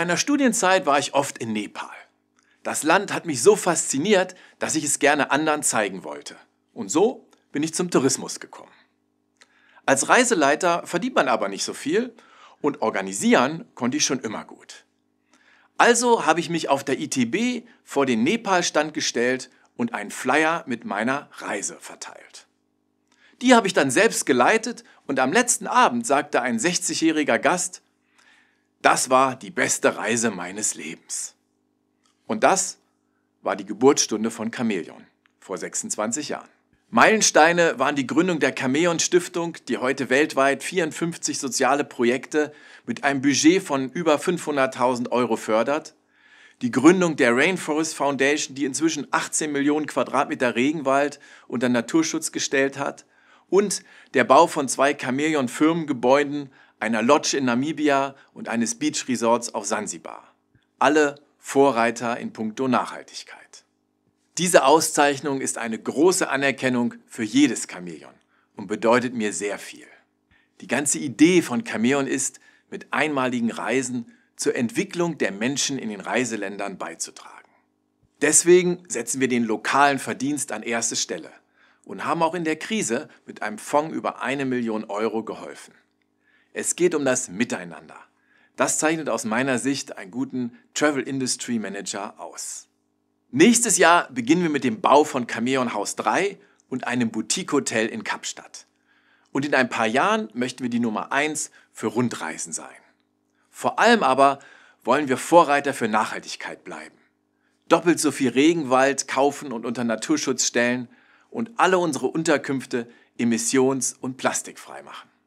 meiner Studienzeit war ich oft in Nepal. Das Land hat mich so fasziniert, dass ich es gerne anderen zeigen wollte. Und so bin ich zum Tourismus gekommen. Als Reiseleiter verdient man aber nicht so viel und organisieren konnte ich schon immer gut. Also habe ich mich auf der ITB vor den Nepal-Stand gestellt und einen Flyer mit meiner Reise verteilt. Die habe ich dann selbst geleitet und am letzten Abend sagte ein 60-jähriger Gast, das war die beste Reise meines Lebens. Und das war die Geburtsstunde von Chamäleon vor 26 Jahren. Meilensteine waren die Gründung der Chamäleon Stiftung, die heute weltweit 54 soziale Projekte mit einem Budget von über 500.000 Euro fördert, die Gründung der Rainforest Foundation, die inzwischen 18 Millionen Quadratmeter Regenwald unter Naturschutz gestellt hat und der Bau von zwei Chamäleon Firmengebäuden einer Lodge in Namibia und eines Beach-Resorts auf Sansibar. Alle Vorreiter in puncto Nachhaltigkeit. Diese Auszeichnung ist eine große Anerkennung für jedes Chamäleon und bedeutet mir sehr viel. Die ganze Idee von Chamäleon ist, mit einmaligen Reisen zur Entwicklung der Menschen in den Reiseländern beizutragen. Deswegen setzen wir den lokalen Verdienst an erste Stelle und haben auch in der Krise mit einem Fonds über eine Million Euro geholfen. Es geht um das Miteinander. Das zeichnet aus meiner Sicht einen guten Travel Industry Manager aus. Nächstes Jahr beginnen wir mit dem Bau von Cameon Haus 3 und einem Boutique-Hotel in Kapstadt. Und in ein paar Jahren möchten wir die Nummer 1 für Rundreisen sein. Vor allem aber wollen wir Vorreiter für Nachhaltigkeit bleiben. Doppelt so viel Regenwald kaufen und unter Naturschutz stellen und alle unsere Unterkünfte emissions- und plastikfrei machen.